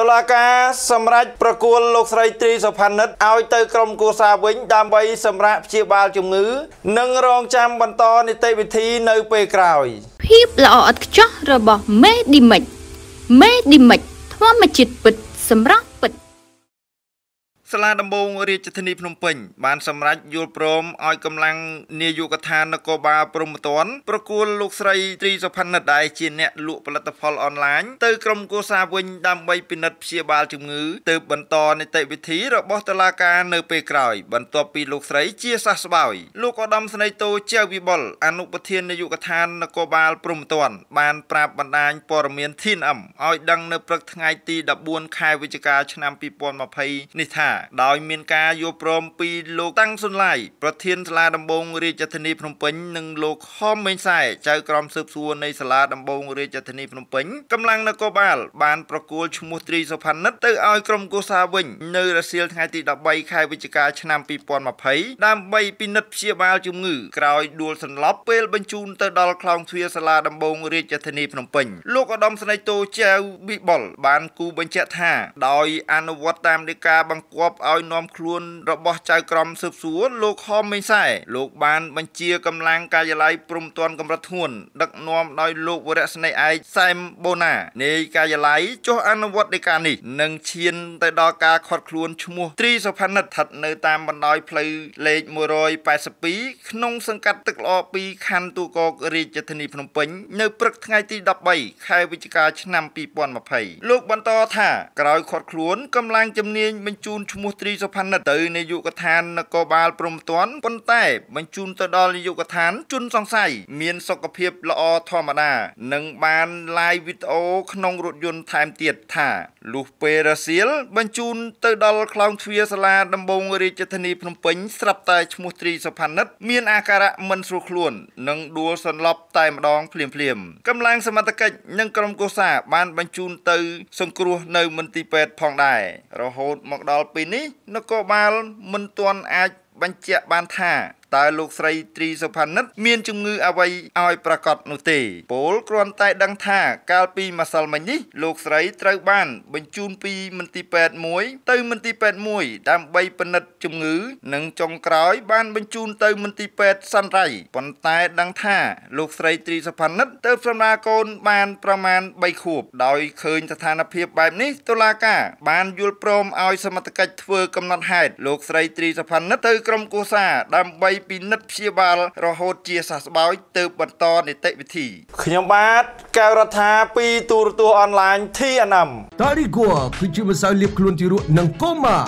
តុលាការសម្រេចប្រគល់លោកស្រីត្រីសុផានិតឲ្យទៅក្រមគូសាវិញដើម្បីសម្រាប់ព្យាបាលជំងឺ និងរងចាំបន្តនីតិវិធីនៅពេលក្រោយ ភាពល្អឥតខ្ចោះរបស់មេឌីមិចមេឌីមិចធម្មជាតិពិតសម្រាប់ពិតសាលាដំបងរាជធានីភ្នំពេញបានសម្រេចយល់ព្រមឲ្យកម្លាំងនាយកដ្ឋាននគរបាលព្រំប្រទានប្រគល់លោកស្រីត្រីសុផានិតដែលជាអ្នកលក់ផលិតផលអនឡាញទៅក្រុមគូសាវិញដើម្បីពិនិត្យព្យាបាលជំងឺទៅបន្តនីតិវិធីរបស់តុលាការនៅពេលក្រោយបន្ទាប់ពីលោកស្រីជាសះស្បើយលោកឧត្តមស្នេហ៍តូជាវិបុលអនុប្រធាននាយកដ្ឋាននគរបាលព្រំប្រទានបានប្រាប់បណ្ដាញព័ត៌មាន TNM ឲ្យដឹងនៅព្រឹកថ្ងៃទី14ខែវិច្ឆិកាឆ្នាំ2020នេះថាដោយមានការយល់ព្រមពីលោកតាំងសុនឡាយប្រធានសាលាដំបងរាជធានីភ្នំពេញនិងលោកហមមេងសែចៅក្រមស៊ើបសួរនៃសាលាដំបងរាជធានីភ្នំពេញកម្លាំងនគរបាលបានប្រគល់ឈ្មោះទ្រីសុផានិតទៅឲ្យក្រុមគូសាវិញ នៅរសៀលថ្ងៃទី13ខែវិច្ឆិកាឆ្នាំ2020ដើម្បីពិនិត្យព្យាបាលជំងឺក្រោយដួលសន្លប់ពេលបញ្ជូនទៅដល់ខ្លោងទ្វារសាលាដំបងរាជធានីភ្នំពេញលោកឧត្តមស្នេហ៍តូចៅប៊ីបុលបានគូបញ្ជាក់ថាដោយអនុវត្តតាមលេខាបង្គាប់បឲ្យនាំខ្លួនរបស់ចៅក្រមស៊ើបសួរលោកហមមេងសែលោកបានបញ្ជា កម្លាំងកាយឡ័យព្រំទាន់កម្រិតធ្ងន់ដឹកនាំដោយលោកវរៈស្នេហ៍ឯកសែមបូណា នៃកាយឡ័យចុះអនុវត្តដីកានេះនឹងឈានទៅដល់ការខាត់ខ្លួនឈ្មោះត្រីសុផានិតស្ថិត នៅតាមបណ្ដោយផ្លូវលេខ182ក្នុងសង្កាត់ទឹកល្អ2ខណ្ឌទូកករាជធានីភ្នំពេញ នៅព្រឹកថ្ងៃ ទី13ខែវិច្ឆិកាឆ្នាំ2020លោកបន្ត ថាក្រោយខាត់ខ្លួនកម្លាំងជំនាញបញ្ជូនឈ្មោះឈ្មោះត្រីសុផានិតទៅនាយកដ្ឋាននគរបាលព្រំទាន់ប៉ុន្តែ បញ្ជូនទៅដល់នាយកដ្ឋានជនសង្ស័យមានសុខភាពល្អធម្មតានិងបានឡាយវីដេអូក្នុងរថយន្តថែមទៀតថាលុះពេលរសៀលបញ្ជូនទៅដល់ខ្លោងទ្វារសាលាដំបងរាជធានីភ្នំពេញស្រាប់តែឈ្មោះត្រីសុផានិតមានអាការៈមិនស្រួលខ្លួន និងដួលសន្លប់តែម្ដងភ្លាមភ្លាមកម្លាំងសមត្ថកិច្ចនិងក្រុមកោសា បាន បញ្ជូនទៅ សង្គ្រោះនៅមន្ទីរពេទ្យផងដែររហូត មកដល់ពេលនេះនគរបាលមិនទាន់អាចបញ្ជាក់បានថាតើលោកស្រីទ្រីសុផានិត មានជំងឺអ្វីឲ្យប្រកាសនោះទេ ពលគ្រាន់តែដឹងថាកាលពីម្សិលមិញនេះលោកស្រីត្រូវបានបញ្ជូនពីមន្ទីរពេទ្យមួយទៅមន្ទីរពេទ្យមួយដើម្បីពិនិត្យជំងឺ និងចុងក្រោយ បាន បញ្ជូនទៅមន្ទីរពេទ្យសាន់រៃប៉ុន្តែដឹងថា លោកស្រីទ្រីសុផានិតទៅសម្រាកូន បានប្រមាណ3ខួបដោយឃើញស្ថានភាពបែបនេះតុលាការ បានយល់ព្រមឲ្យសមត្ថកិច្ចធ្វើកំណត់ហេតុលោកស្រីទ្រីសុផានិតទៅក្រុមគូសាដើម្បីពិនិត្យព្យាបាល រហូតជាសះស្បើយទើបបន្តនីតិវិធីខ្ញុំបាទកៅរដ្ឋាពីទូរទស្សន៍អនឡាញ TNM តារីគួគឺជាម្សៅលាបខ្លួនទីរក់និងកូម៉ា